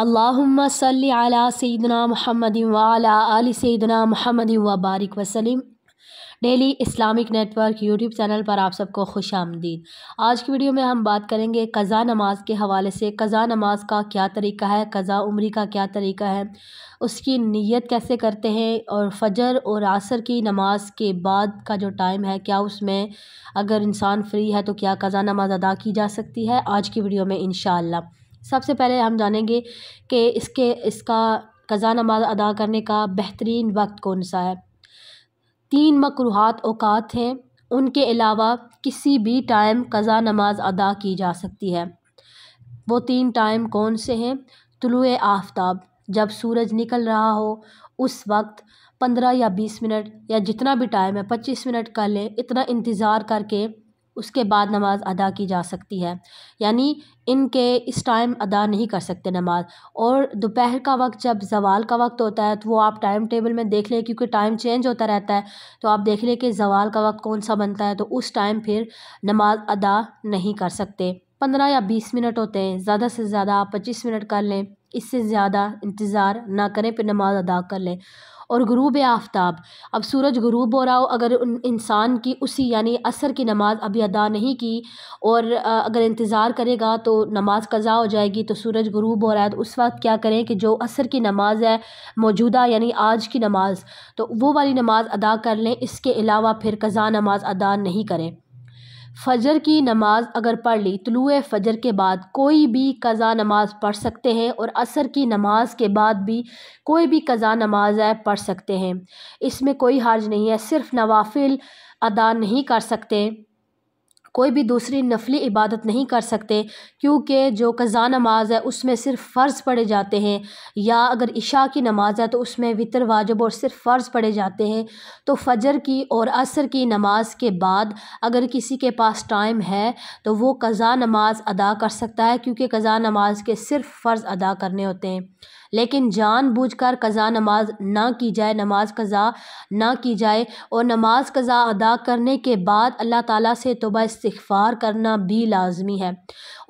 अल्लाम सल अला सदना महमद वाला अली सदना महमद वबारक वसलम daily Islamic network YouTube channel पर आप सबको खुश आमदीद आज की वीडियो में हम बात करेंगे कज़ा नमाज के हवाले से कज़ा नमाज का क्या तरीका है कज़ा उम्री का क्या तरीका है उसकी नीयत कैसे करते हैं और फजर और आसर की नमाज के बाद का जो टाइम है क्या उसमें अगर इंसान फ्री है तो क्या कज़ा नमाज अदा की जा सकती है आज की वीडियो में इन सबसे पहले हम जानेंगे कि इसके इसका कज़ा नमाज अदा करने का बेहतरीन वक्त कौन सा है तीन मकरूहत अवकात हैं उनके अलावा किसी भी टाइम कज़ा नमाज अदा की जा सकती है वो तीन टाइम कौन से हैं तुलु आफ्ताब जब सूरज निकल रहा हो उस वक्त पंद्रह या बीस मिनट या जितना भी टाइम है पच्चीस मिनट कर लें इतना इंतज़ार करके उसके बाद नमाज़ अदा की जा सकती है यानी इनके इस टाइम अदा नहीं कर सकते नमाज और दोपहर का वक्त जब जवाल का वक्त होता है तो वो आप टाइम टेबल में देख लें क्योंकि टाइम चेंज होता रहता है तो आप देख लें कि जवाल का वक्त कौन सा बनता है तो उस टाइम फिर नमाज अदा नहीं कर सकते पंद्रह या बीस मिनट होते हैं ज़्यादा से ज़्यादा आप पच्चीस मिनट कर लें इससे ज़्यादा इंतज़ार ना करें फिर नमाज़ अदा कर लें और गुरूब आफ्ताब अब सूरज गुरूब हो रहा हो अगर इंसान की उसी यानी असर की नमाज़ अभी अदा नहीं की और अगर इंतज़ार करेगा तो नमाज़ कज़ा हो जाएगी तो सूरज गुरूब हो रहा है तो उस वक्त क्या करें कि जो असर की नमाज़ है मौजूदा यानी आज की नमाज़ तो वो वाली नमाज़ अदा कर लें इसके अलावा फिर कज़ा नमाज़ अदा नहीं करें फ़जर की नमाज़ अगर पढ़ ली तलुए फ़जर के बाद कोई भी कज़ा नमाज़ पढ़ सकते हैं और असर की नमाज के बाद भी कोई भी कज़ा नमाज है पढ़ सकते हैं इसमें कोई हर्ज नहीं है सिर्फ़ नवाफिल अदा नहीं कर सकते कोई भी दूसरी नफली इबादत नहीं कर सकते क्योंकि जो कज़ा नमाज है उसमें सिर्फ फ़र्ज़ पढ़े जाते हैं या अगर इशा की नमाज़ है तो उसमें वितर वाजब और सिर्फ फ़र्ज़ पढ़े जाते हैं तो फजर की और असर की नमाज के बाद अगर किसी के पास टाइम है तो वो कज़ा नमाज अदा कर सकता है क्योंकि कज़ा नमाज के सिर्फ फ़र्ज़ अदा करने होते हैं लेकिन जानबूझकर कज़ा नमाज ना की जाए नमाज कज़ा ना की जाए और नमाज कज़ा अदा करने के बाद अल्लाह ताला से तोबा इस्तफ़ार करना भी लाजमी है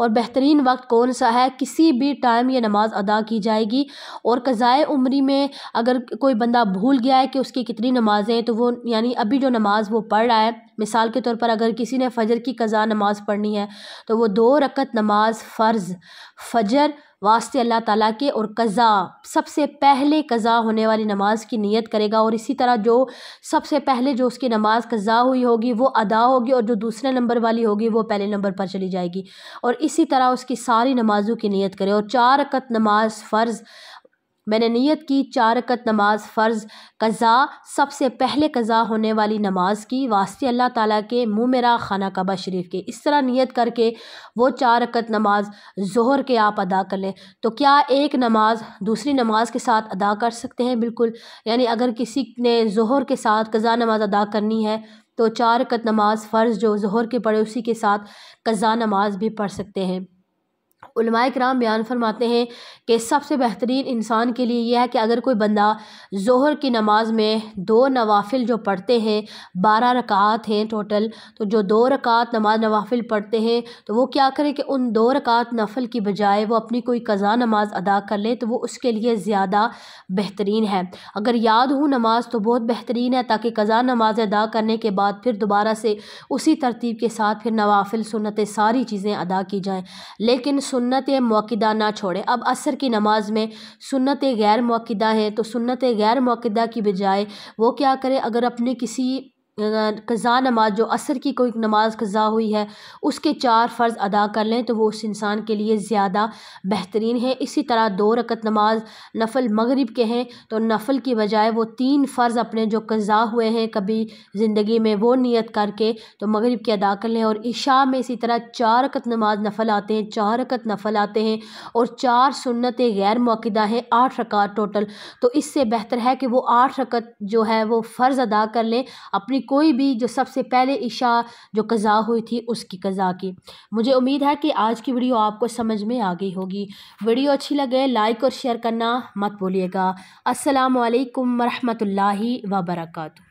और बेहतरीन वक्त कौन सा है किसी भी टाइम ये नमाज अदा की जाएगी और कज़ाए उम्री में अगर कोई बंदा भूल गया है कि उसकी कितनी नमाज़ें हैं तो वो यानी अभी जो नमाज़ वो पढ़ रहा है मिसाल के तौर पर अगर किसी ने फ़जर की कज़ा नमाज़ पढ़नी है तो वो दो रकत नमाज फ़र्ज़ फ़जर वास्ते अल्लाह ताला के और कज़ा सबसे पहले कज़ा होने वाली नमाज की नियत करेगा और इसी तरह जो सबसे पहले जो उसकी नमाज कज़ा हुई होगी वो अदा होगी और जो दूसरे नंबर वाली होगी वो पहले नंबर पर चली जाएगी और इसी तरह उसकी सारी नमाज़ों की नियत करे और चार रकत नमाज फ़र्ज़ मैंने नियत की चारकत नमाज फ़र्ज़ कज़ा सबसे पहले कज़ा होने वाली नमाज की वास्ते अल्लाह ताला के मुँह मेरा खाना कबा शरीफ के इस तरह नियत करके वो चारकत नमाज जहर के आप अदा कर लें तो क्या एक नमाज दूसरी नमाज के साथ अदा कर सकते हैं बिल्कुल यानी अगर किसी ने जहर के साथ कज़ा नमाज अदा करनी है तो चार रकत नमाज फ़र्ज़ जो जहर के पड़े उसी के साथ कज़ा नमाज भी पढ़ सकते हैं उलमाए कराम बयान फरमाते हैं कि सबसे बेहतरीन इंसान के लिए यह है कि अगर कोई बंदा जोहर की नमाज़ में दो नवाफिल जो पढ़ते हैं बारह रकात हैं टोटल तो जो दो रकात नमाज नवाफिल पढ़ते हैं तो वो क्या करें कि उन दो रकात नफल की बजाय वो अपनी कोई कज़ा नमाज अदा कर ले तो वो उसके लिए ज़्यादा बेहतरीन है अगर याद हो नमाज तो बहुत बेहतरीन है ताकि कज़ा नमाज अदा करने के बाद फिर दोबारा से उसी तरतीब के साथ फिर नवाफिल सुनत सारी चीज़ें अदा की जाएँ लेकिन सुन्नत मौकदा ना छोड़े अब असर की नमाज़ में सुन्नत गैर मौकदा है तो सुन्नत गैर मौकदा की बजाय वो क्या करे अगर अपने किसी क़ज़ा नमाज जो असर की कोई नमाज क़ज़ा हुई है उसके चार फ़र्ज़ अदा कर लें तो वो उस इंसान के लिए ज़्यादा बेहतरीन है इसी तरह दो रकत नमाज नफल मगरिब के हैं तो नफल की बजाय वो तीन फ़र्ज़ अपने जो क़ज़ा हुए हैं कभी ज़िंदगी में वो नियत करके तो मगरिब के अदा कर लें और इशा में इसी तरह चार रकत नमाज नफल आते हैं चार रकत नफल आते हैं और चार सुन्नत गैर मौकदा हैं आठ रकत टोटल तो इससे बेहतर है कि वो आठ रकत जो है वो फ़र्ज़ अदा कर लें अपनी कोई भी जो सबसे पहले इशा जो कज़ा हुई थी उसकी कज़ा की मुझे उम्मीद है कि आज की वीडियो आपको समझ में आ गई होगी वीडियो अच्छी लगे लाइक और शेयर करना मत भूलिएगा असलकम वरहमल वर्का